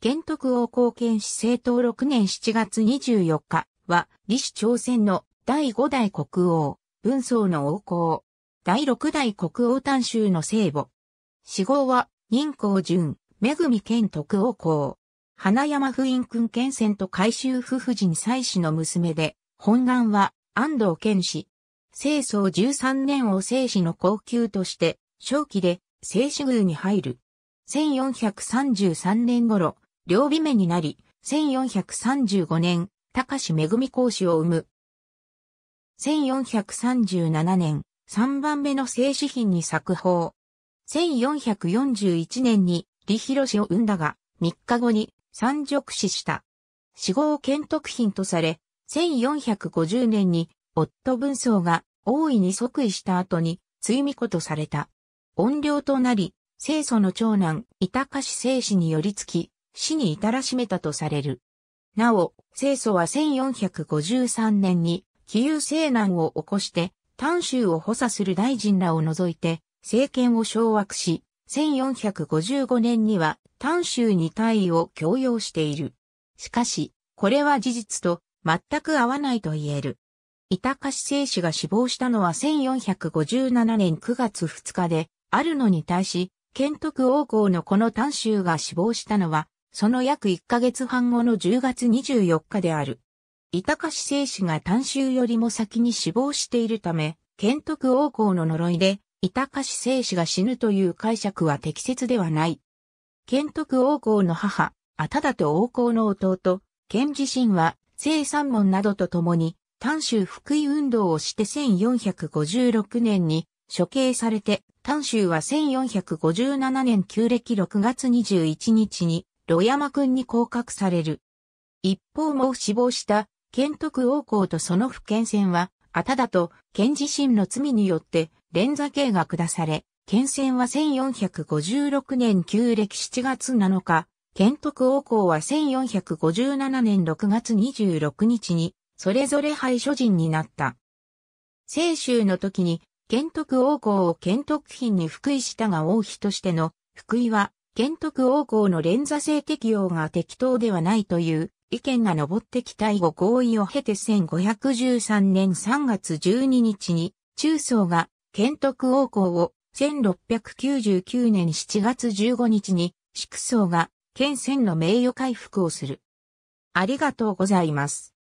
県徳王貢献市政党6年7月24日は、李氏朝鮮の第5代国王、文宗の王公、第6代国王丹州の聖母。死後は、任公順、恵県徳王公。花山府院君県仙と改修夫婦人妻子の娘で、本願は安藤県氏。清宗13年を生死の高級として、正規で、聖子宮に入る。1433年頃、両備目になり、1435年、高志恵講師を生む。1437年、3番目の静止品に作法。1441年に李広氏を生んだが、3日後に三辱死した。死後剣徳品とされ、1450年に夫文宗が大いに即位した後に追味子とされた。怨霊となり、清祖の長男、板橋清氏に寄りつき、死に至らしめたとされる。なお、清祖は1453年に、紀有西難を起こして、丹州を補佐する大臣らを除いて、政権を掌握し、1455年には丹州に大尉を強要している。しかし、これは事実と全く合わないと言える。板橋聖氏が死亡したのは1457年9月2日で、あるのに対し、建徳王侯のこの丹州が死亡したのはその約1ヶ月半後の10月24日である。板橋聖子が単州よりも先に死亡しているため、賢徳王侯の呪いで、板橋聖子が死ぬという解釈は適切ではない。賢徳王侯の母、あただと王侯の弟、賢自身は、聖三門などと共に、単州福井運動をして1456年に処刑されて、単州は1457年旧暦6月21日にロヤくんに降格される。一方も死亡した、県徳王公とその府県船は、あただと、県自身の罪によって、連座刑が下され、県船は1456年旧暦7月7日、県徳王公は1457年6月26日に、それぞれ廃所人になった。清州の時に、県徳王公を県徳品に福井したが王妃としての、福井は、玄徳王侯の連座性適用が適当ではないという意見が上ってきた以後合意を経て1513年3月12日に中層が玄徳王侯を1699年7月15日に祝宗が県選の名誉回復をする。ありがとうございます。